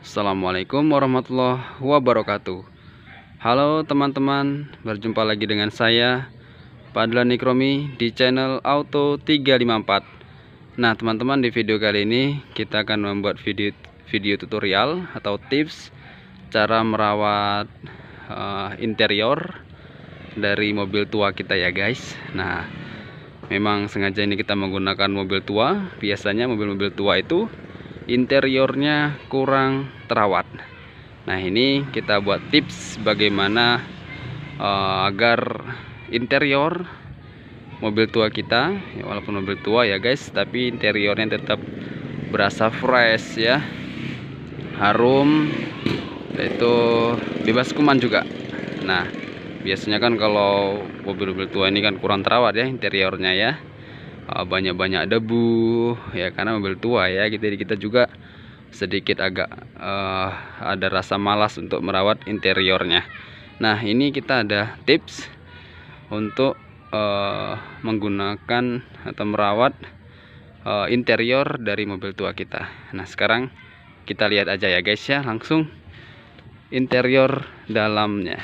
Assalamualaikum warahmatullahi wabarakatuh Halo teman-teman Berjumpa lagi dengan saya Padlan Nikromi di channel Auto 354 Nah teman-teman di video kali ini Kita akan membuat video, video tutorial Atau tips Cara merawat uh, Interior Dari mobil tua kita ya guys Nah memang sengaja ini kita menggunakan mobil tua biasanya mobil-mobil tua itu interiornya kurang terawat nah ini kita buat tips bagaimana uh, agar interior mobil tua kita ya, walaupun mobil tua ya guys tapi interiornya tetap berasa fresh ya harum itu bebas kuman juga nah biasanya kan kalau mobil-mobil tua ini kan kurang terawat ya interiornya ya Ah, banyak-banyak debu ya karena mobil tua ya gitu kita juga sedikit agak uh, ada rasa malas untuk merawat interiornya nah ini kita ada tips untuk uh, menggunakan atau merawat uh, interior dari mobil tua kita nah sekarang kita lihat aja ya guys ya langsung interior dalamnya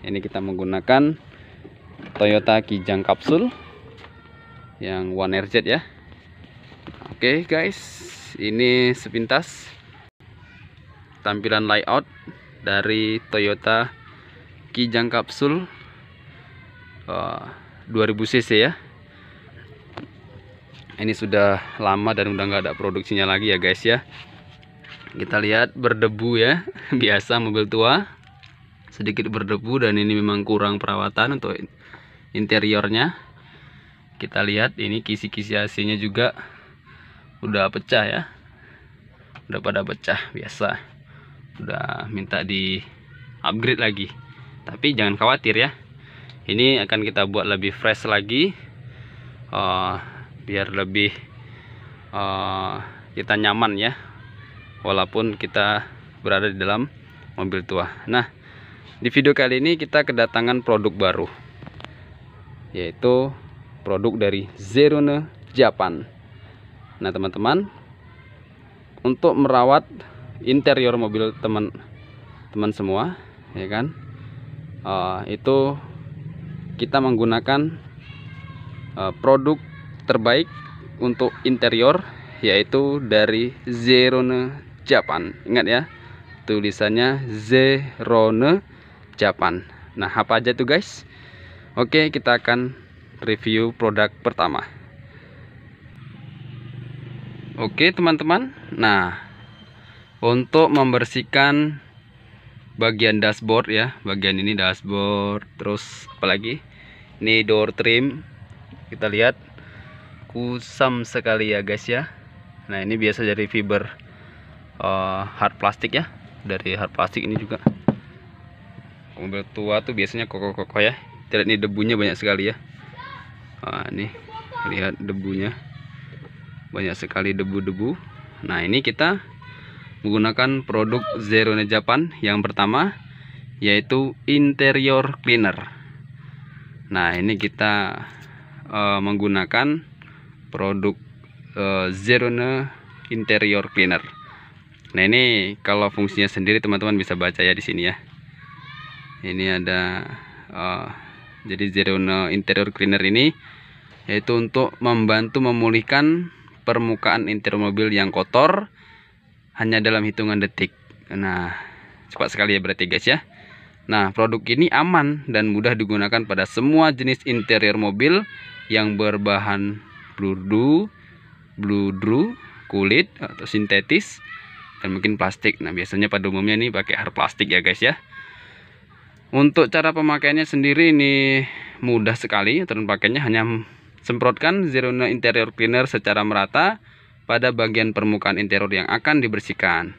ini kita menggunakan Toyota Kijang kapsul yang One Jet ya Oke okay, guys ini sepintas tampilan layout dari Toyota Kijang Kapsul uh, eh, 2000cc ya ini sudah lama dan udah nggak ada produksinya lagi ya guys ya kita lihat berdebu ya biasa mobil tua sedikit berdebu dan ini memang kurang perawatan untuk interiornya kita lihat ini kisi-kisi AC-nya juga udah pecah ya udah pada pecah biasa udah minta di upgrade lagi tapi jangan khawatir ya ini akan kita buat lebih fresh lagi uh, biar lebih uh, kita nyaman ya walaupun kita berada di dalam mobil tua nah di video kali ini kita kedatangan produk baru yaitu produk dari Zerone Japan. Nah, teman-teman, untuk merawat interior mobil teman-teman semua, ya kan? Uh, itu kita menggunakan uh, produk terbaik untuk interior yaitu dari Zerone Japan. Ingat ya, tulisannya Zerone Japan. Nah, apa aja tuh guys? Oke, kita akan review produk pertama Oke teman-teman Nah untuk membersihkan bagian dashboard ya bagian ini dashboard terus apalagi ini door trim kita lihat kusam sekali ya guys ya Nah ini biasa dari fiber uh, hard plastik ya dari hard plastik ini juga mobil tua tuh biasanya kokoh-kokoh ya tidak ini debunya banyak sekali ya Nah, ini lihat debunya. Banyak sekali debu-debu. Nah, ini kita menggunakan produk Zero Japan yang pertama yaitu interior cleaner. Nah, ini kita uh, menggunakan produk uh, eh, Zerone interior cleaner. Nah, ini kalau fungsinya sendiri teman-teman bisa baca ya di sini ya. Ini ada uh, jadi zerona interior cleaner ini yaitu untuk membantu memulihkan permukaan interior mobil yang kotor hanya dalam hitungan detik. Nah, cepat sekali ya berarti guys ya. Nah, produk ini aman dan mudah digunakan pada semua jenis interior mobil yang berbahan bludru, bludru, kulit atau sintetis dan mungkin plastik. Nah, biasanya pada umumnya ini pakai hard plastik ya guys ya. Untuk cara pemakaiannya sendiri ini mudah sekali. Terus pakainya hanya semprotkan Zerona interior cleaner secara merata pada bagian permukaan interior yang akan dibersihkan.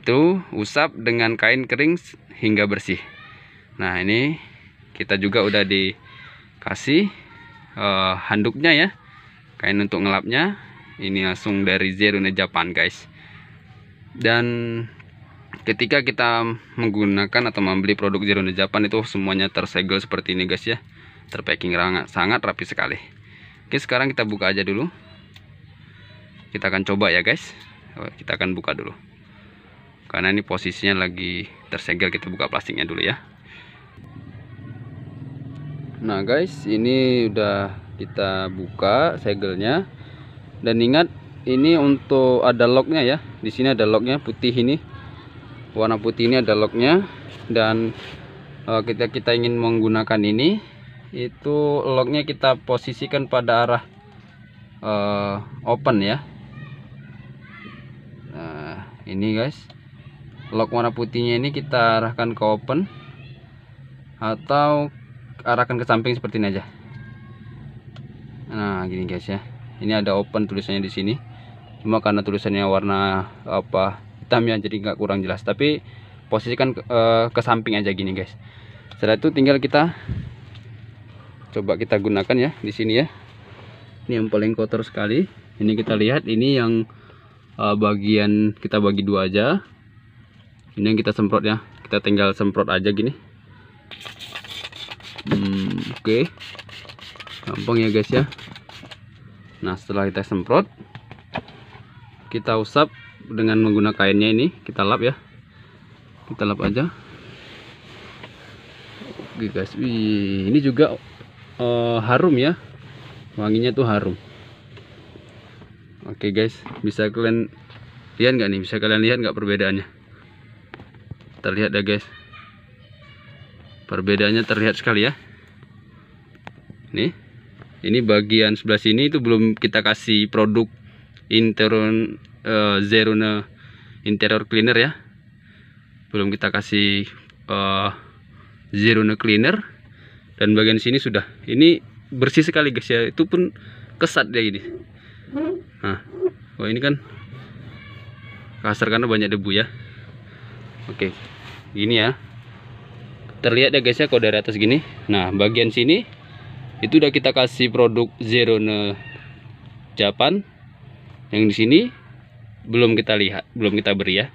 Itu usap dengan kain kering hingga bersih. Nah, ini kita juga udah dikasih uh, handuknya ya. Kain untuk ngelapnya. Ini langsung dari Zerona Japan, guys. Dan ketika kita menggunakan atau membeli produk Zero the Japan itu semuanya tersegel seperti ini guys ya terpacking sangat rapi sekali oke sekarang kita buka aja dulu kita akan coba ya guys oh, kita akan buka dulu karena ini posisinya lagi tersegel kita buka plastiknya dulu ya nah guys ini udah kita buka segelnya dan ingat ini untuk ada locknya ya di sini ada locknya putih ini warna putih ini ada locknya dan uh, eh, kita kita ingin menggunakan ini itu locknya kita posisikan pada arah uh, open ya nah ini guys lock warna putihnya ini kita arahkan ke open atau arahkan ke samping seperti ini aja nah gini guys ya ini ada open tulisannya di sini cuma karena tulisannya warna apa hitam ya jadi nggak kurang jelas tapi posisikan ke, uh, ke samping aja gini guys setelah itu tinggal kita coba kita gunakan ya di sini ya ini yang paling kotor sekali ini kita lihat ini yang uh, bagian kita bagi dua aja ini yang kita semprot ya kita tinggal semprot aja gini hmm, oke okay. gampang ya guys ya nah setelah kita semprot kita usap dengan menggunakan kainnya ini kita lap ya kita lap aja oke guys Wih, ini juga uh, harum ya wanginya tuh harum oke guys bisa kalian lihat nggak nih bisa kalian lihat nggak perbedaannya terlihat ya guys perbedaannya terlihat sekali ya nih ini bagian sebelah sini itu belum kita kasih produk interon uh, eh, Zerune interior cleaner ya belum kita kasih uh, eh, Zerune cleaner dan bagian sini sudah ini bersih sekali guys ya itu pun kesat ya ini nah oh ini kan kasar karena banyak debu ya oke gini ya terlihat ya guys ya kalau dari atas gini nah bagian sini itu udah kita kasih produk Zerone Japan yang di sini belum kita lihat belum kita beri ya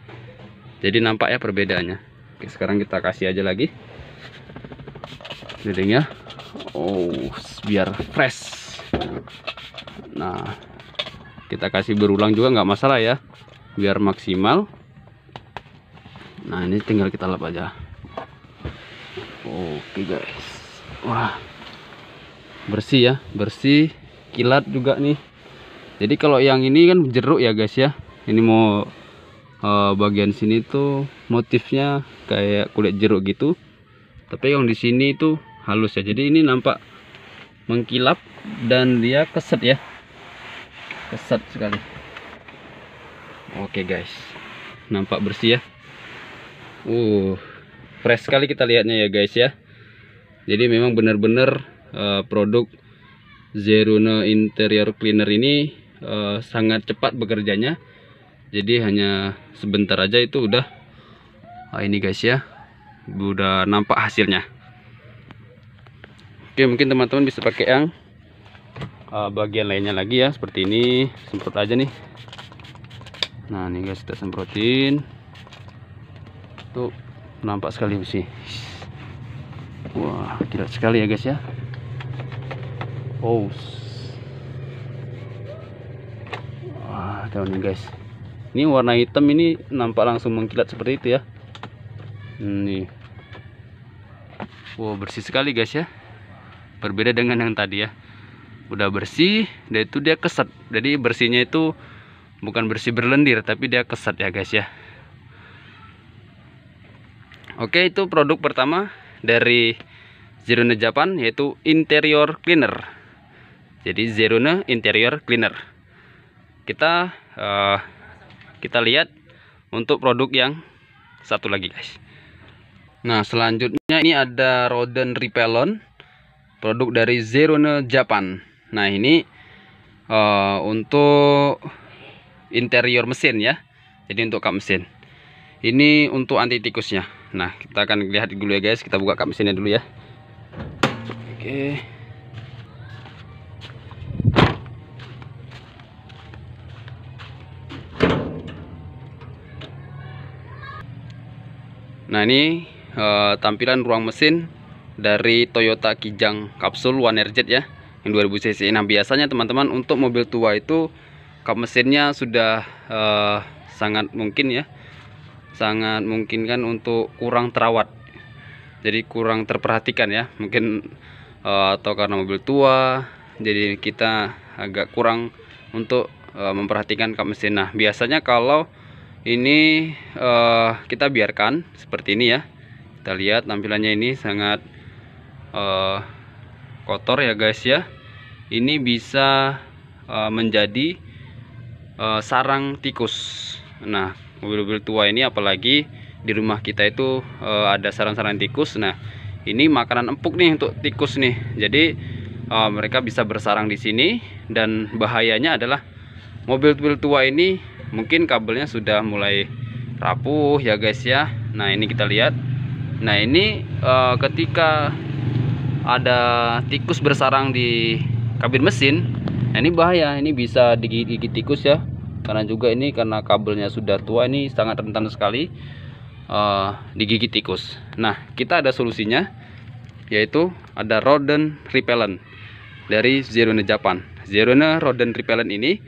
jadi nampak ya perbedaannya Oke, sekarang kita kasih aja lagi Jadinya oh biar fresh nah kita kasih berulang juga nggak masalah ya biar maksimal nah ini tinggal kita lap aja oke guys wah bersih ya bersih kilat juga nih jadi kalau yang ini kan jeruk ya guys ya ini mau uh, bagian sini tuh motifnya kayak kulit jeruk gitu tapi yang di sini itu halus ya jadi ini nampak mengkilap dan dia keset ya keset sekali oke okay guys nampak bersih ya uh fresh sekali kita lihatnya ya guys ya jadi memang benar-benar uh, produk Zeruna Interior Cleaner ini uh, sangat cepat bekerjanya jadi hanya sebentar aja itu udah nah, ini guys ya udah nampak hasilnya oke mungkin teman-teman bisa pakai yang uh, bagian lainnya lagi ya seperti ini semprot aja nih nah ini guys kita semprotin tuh nampak sekali besi wah gila sekali ya guys ya oh wah ini, guys ini warna hitam ini nampak langsung mengkilat seperti itu ya ini hmm, wow bersih sekali guys ya berbeda dengan yang tadi ya udah bersih dan itu dia keset. jadi bersihnya itu bukan bersih berlendir tapi dia keset ya guys ya oke itu produk pertama dari Zerone Japan yaitu interior cleaner jadi Zerone interior cleaner kita uh, kita lihat untuk produk yang satu lagi guys nah selanjutnya ini ada Roden Repellon produk dari Zerone Japan nah ini uh, untuk interior mesin ya jadi untuk kap mesin ini untuk anti tikusnya nah kita akan lihat dulu ya guys kita buka kap mesinnya dulu ya oke okay. Nah ini uh, tampilan ruang mesin dari Toyota Kijang Kapsul One Jet ya yang 2000 cc. Nah biasanya teman-teman untuk mobil tua itu kap mesinnya sudah uh, sangat mungkin ya sangat mungkin kan untuk kurang terawat. Jadi kurang terperhatikan ya mungkin uh, atau karena mobil tua jadi kita agak kurang untuk uh, memperhatikan kap mesin. Nah biasanya kalau ini uh, kita biarkan seperti ini ya kita lihat tampilannya ini sangat uh, kotor ya guys ya ini bisa uh, menjadi uh, sarang tikus nah mobil-mobil tua ini apalagi di rumah kita itu uh, ada sarang-sarang tikus nah ini makanan empuk nih untuk tikus nih jadi uh, mereka bisa bersarang di sini dan bahayanya adalah mobil-mobil tua ini mungkin kabelnya sudah mulai rapuh ya guys ya nah ini kita lihat nah ini e, ketika ada tikus bersarang di kabin mesin nah ini bahaya ini bisa digigit tikus ya karena juga ini karena kabelnya sudah tua ini sangat rentan sekali e, digigit tikus nah kita ada solusinya yaitu ada rodent repellent dari Zerone Japan Zerone rodent repellent ini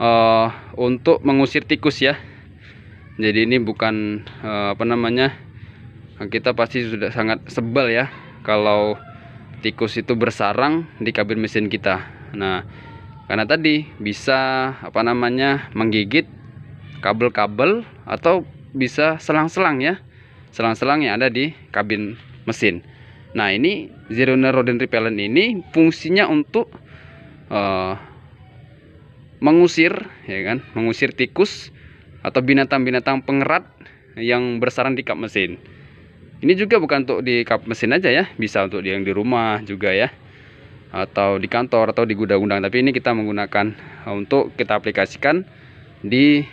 uh, untuk mengusir tikus ya jadi ini bukan uh, apa namanya kita pasti sudah sangat sebel ya kalau tikus itu bersarang di kabin mesin kita nah karena tadi bisa apa namanya menggigit kabel-kabel atau bisa selang-selang ya selang-selang yang ada di kabin mesin nah ini zero rodent repellent ini fungsinya untuk uh, mengusir ya kan mengusir tikus atau binatang-binatang pengerat yang bersarang di kap mesin ini juga bukan untuk di kap mesin aja ya bisa untuk yang di rumah juga ya atau di kantor atau di gudang-gudang tapi ini kita menggunakan uh, untuk kita aplikasikan di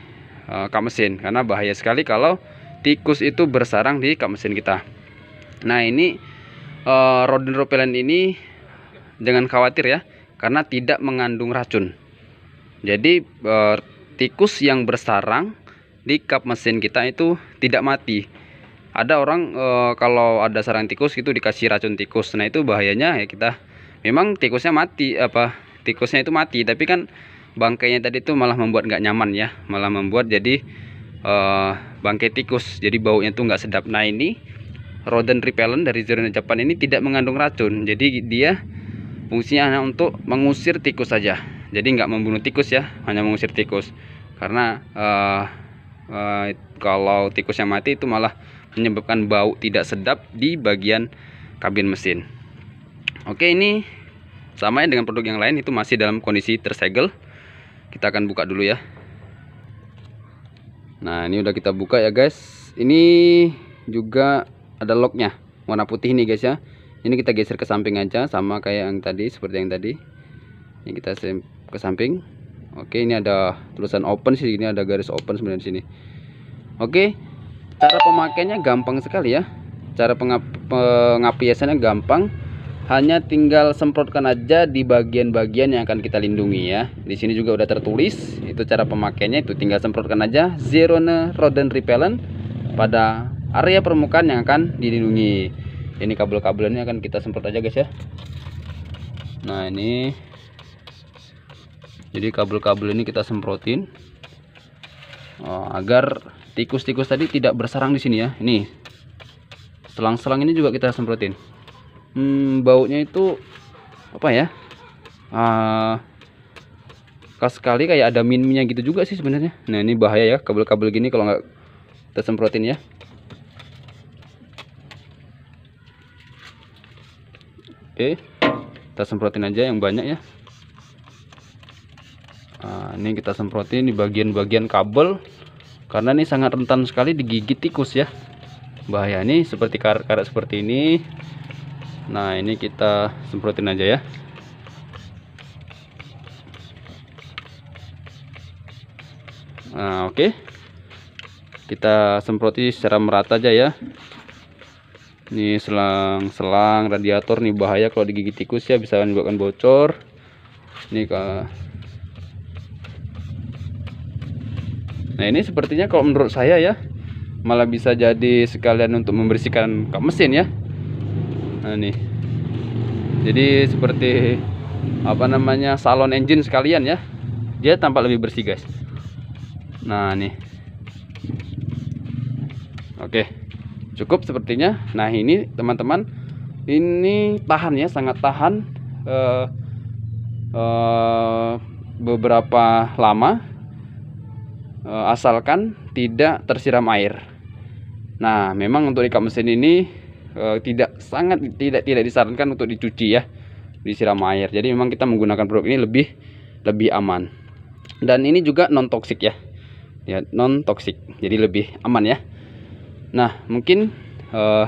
uh, kap mesin karena bahaya sekali kalau tikus itu bersarang di kap mesin kita nah ini uh, rodent ini jangan khawatir ya karena tidak mengandung racun jadi e, tikus yang bersarang di kap mesin kita itu tidak mati. Ada orang e, kalau ada sarang tikus itu dikasih racun tikus. Nah, itu bahayanya ya kita memang tikusnya mati apa tikusnya itu mati tapi kan bangkainya tadi itu malah membuat nggak nyaman ya malah membuat jadi e, bangkai tikus jadi baunya itu nggak sedap nah ini rodent repellent dari Zona Japan ini tidak mengandung racun jadi dia fungsinya hanya untuk mengusir tikus saja jadi nggak membunuh tikus ya hanya mengusir tikus karena uh, uh, kalau tikusnya mati itu malah menyebabkan bau tidak sedap di bagian kabin mesin oke ini sama ya dengan produk yang lain itu masih dalam kondisi tersegel kita akan buka dulu ya nah ini udah kita buka ya guys ini juga ada locknya warna putih nih guys ya ini kita geser ke samping aja sama kayak yang tadi seperti yang tadi ini kita ke samping oke ini ada tulisan open sih ini ada garis open sebenarnya di sini oke cara pemakaiannya gampang sekali ya cara pengap pengapiasannya gampang hanya tinggal semprotkan aja di bagian-bagian yang akan kita lindungi ya di sini juga udah tertulis itu cara pemakaiannya itu tinggal semprotkan aja zerone rodent repellent pada area permukaan yang akan dilindungi ini kabel-kabelnya akan kita semprot aja guys ya nah ini jadi kabel-kabel ini kita semprotin oh, agar tikus-tikus tadi tidak bersarang di sini ya ini selang-selang ini juga kita semprotin hmm, baunya itu apa ya uh, sekali kayak ada min minnya gitu juga sih sebenarnya nah ini bahaya ya kabel-kabel gini kalau nggak kita semprotin ya oke kita semprotin aja yang banyak ya nah, ini kita semprotin di bagian-bagian kabel karena ini sangat rentan sekali digigit tikus ya bahaya nih seperti karet-karet seperti ini nah ini kita semprotin aja ya nah oke okay. kita semproti secara merata aja ya ini selang-selang radiator nih bahaya kalau digigit tikus ya bisa menyebabkan bocor ini ke Nah ini sepertinya kalau menurut saya ya malah bisa jadi sekalian untuk membersihkan kap mesin ya. Nah ini. Jadi seperti apa namanya salon engine sekalian ya. Dia tampak lebih bersih guys. Nah ini. Oke. Cukup sepertinya. Nah ini teman-teman ini tahan ya sangat tahan uh, uh, beberapa lama Eh, asalkan tidak tersiram air. Nah, memang untuk ikat mesin ini eh, tidak sangat tidak tidak disarankan untuk dicuci ya, disiram air. Jadi memang kita menggunakan produk ini lebih lebih aman. Dan ini juga non toksik ya. Ya, non toksik. Jadi lebih aman ya. Nah, mungkin uh,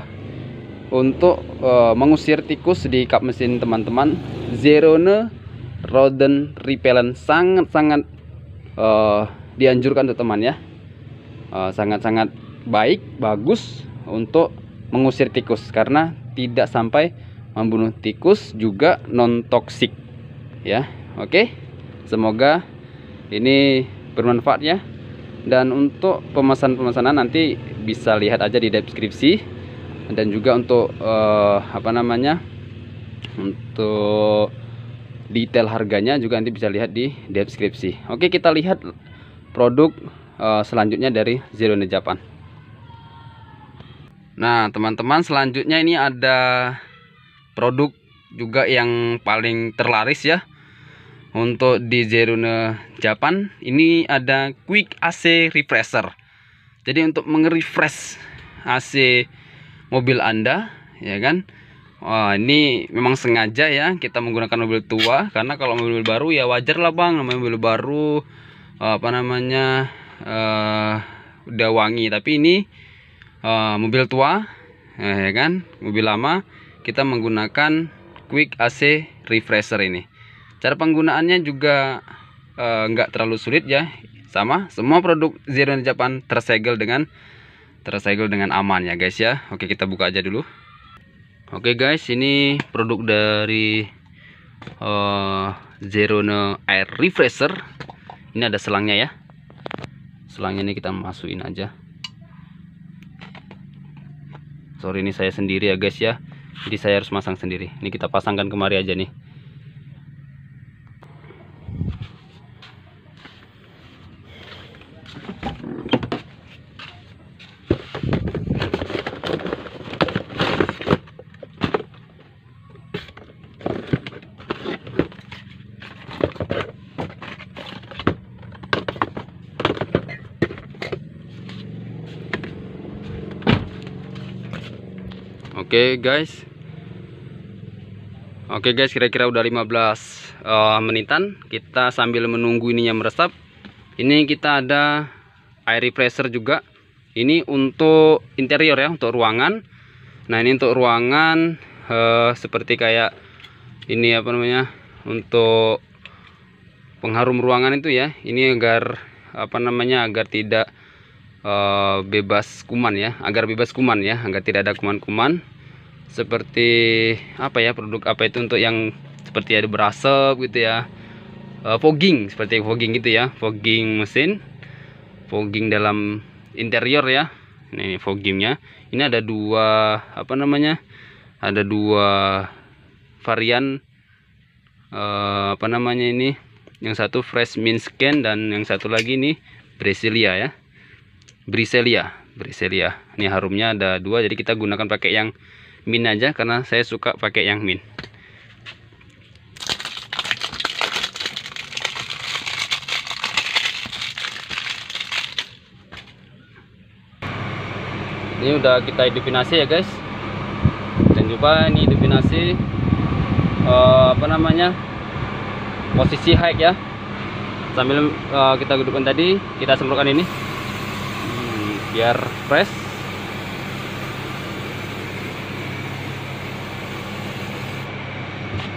untuk uh, mengusir tikus di kap mesin teman-teman, Zerone rodent repellent sangat-sangat uh, dianjurkan teman-teman ya eh, sangat-sangat baik bagus untuk mengusir tikus karena tidak sampai membunuh tikus juga non toksik ya oke semoga ini bermanfaat ya dan untuk pemesan-pemesanan nanti bisa lihat aja di deskripsi dan juga untuk uh, apa namanya untuk detail harganya juga nanti bisa lihat di deskripsi oke kita lihat produk eh, selanjutnya dari Zero Net Japan. Nah, teman-teman, selanjutnya ini ada produk juga yang paling terlaris ya untuk di Zerune Japan ini ada quick AC refresher jadi untuk mengerefresh AC mobil anda ya kan Wah, ini memang sengaja ya kita menggunakan mobil tua karena kalau mobil baru ya wajar lah bang namanya mobil baru apa namanya uh, udah wangi tapi ini uh, mobil tua eh, ya kan mobil lama kita menggunakan quick AC refresher ini cara penggunaannya juga eh, nggak uh, terlalu sulit ya sama semua produk zero energy Japan tersegel dengan tersegel dengan aman ya guys ya oke kita buka aja dulu oke guys ini produk dari uh, air refresher ini ada selangnya ya selangnya ini kita masukin aja sorry ini saya sendiri ya guys ya jadi saya harus masang sendiri ini kita pasangkan kemari aja nih Oke okay, guys Oke okay, guys kira-kira udah 15 uh, eh, menitan Kita sambil menunggu ininya meresap Ini kita ada air refresher juga Ini untuk interior ya untuk ruangan Nah ini untuk ruangan uh, Seperti kayak ini apa namanya Untuk pengharum ruangan itu ya Ini agar apa namanya agar tidak eh, bebas kuman ya agar bebas kuman ya agar tidak ada kuman-kuman seperti apa ya produk apa itu untuk yang seperti ada berasap gitu ya eh, fogging seperti fogging gitu ya fogging mesin fogging dalam interior ya ini, foggingnya ini ada dua apa namanya ada dua varian eh, apa namanya ini yang satu fresh mint scan dan yang satu lagi ini brasilia ya briselia briselia ini harumnya ada dua jadi kita gunakan pakai yang min aja karena saya suka pakai yang min ini udah kita definasi ya guys dan coba ini definasi uh, eh, apa namanya posisi high ya sambil uh, kita hidupkan tadi kita semprotkan ini hmm, biar fresh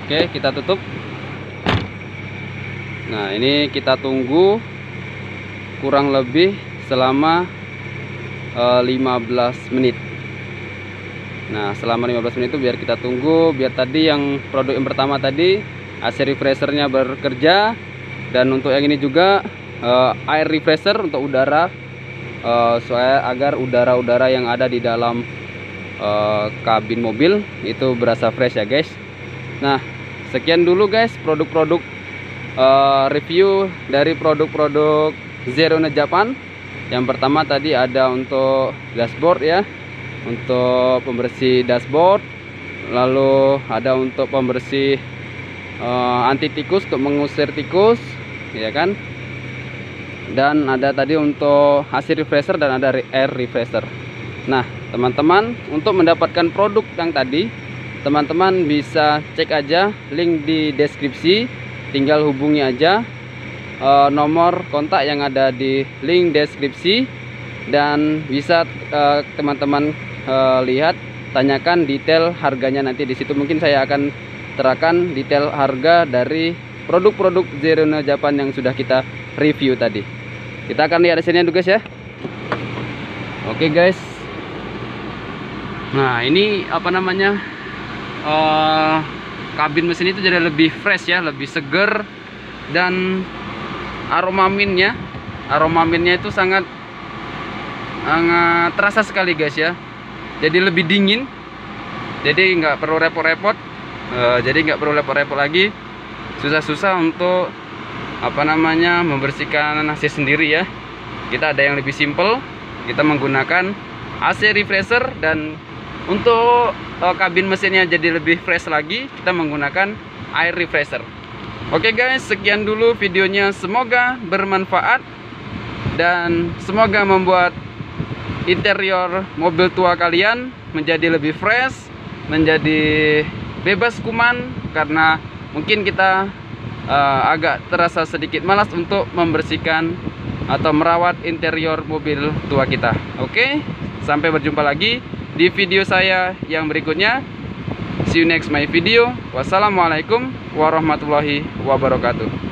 Oke, kita tutup. Nah, ini kita tunggu kurang lebih selama e, eh, 15 menit. Nah, selama 15 menit itu biar kita tunggu biar tadi yang produk yang pertama tadi AC refreshernya bekerja dan untuk yang ini juga e, air refresher untuk udara e, supaya agar udara-udara yang ada di dalam kabin mobil itu berasa fresh ya, guys. Nah, sekian dulu guys produk-produk uh, review dari produk-produk Zero Net Japan yang pertama tadi ada untuk dashboard ya untuk pembersih dashboard lalu ada untuk pembersih uh, anti tikus untuk mengusir tikus ya kan dan ada tadi untuk AC refresher dan ada air refresher nah teman-teman untuk mendapatkan produk yang tadi teman-teman bisa cek aja link di deskripsi tinggal hubungi aja e, nomor kontak yang ada di link deskripsi dan bisa eh, teman-teman e, e, lihat tanyakan detail harganya nanti di situ mungkin saya akan terakan detail harga dari produk-produk Zerona Japan yang sudah kita review tadi. Kita akan lihat hasilnya dulu guys ya. Oke guys. Nah, ini apa namanya? uh, kabin mesin itu jadi lebih fresh ya lebih seger dan aroma minnya aroma minnya itu sangat sangat terasa sekali guys ya jadi lebih dingin jadi nggak perlu repot-repot uh, jadi nggak perlu repot-repot lagi susah-susah untuk apa namanya membersihkan AC sendiri ya kita ada yang lebih simple kita menggunakan AC refresher dan untuk uh, kabin mesinnya jadi lebih fresh lagi kita menggunakan air refresher oke okay guys sekian dulu videonya semoga bermanfaat dan semoga membuat interior mobil tua kalian menjadi lebih fresh menjadi bebas kuman karena mungkin kita uh, agak terasa sedikit malas untuk membersihkan atau merawat interior mobil tua kita oke okay? sampai berjumpa lagi di video saya yang berikutnya. See you next my video. Wassalamualaikum warahmatullahi wabarakatuh.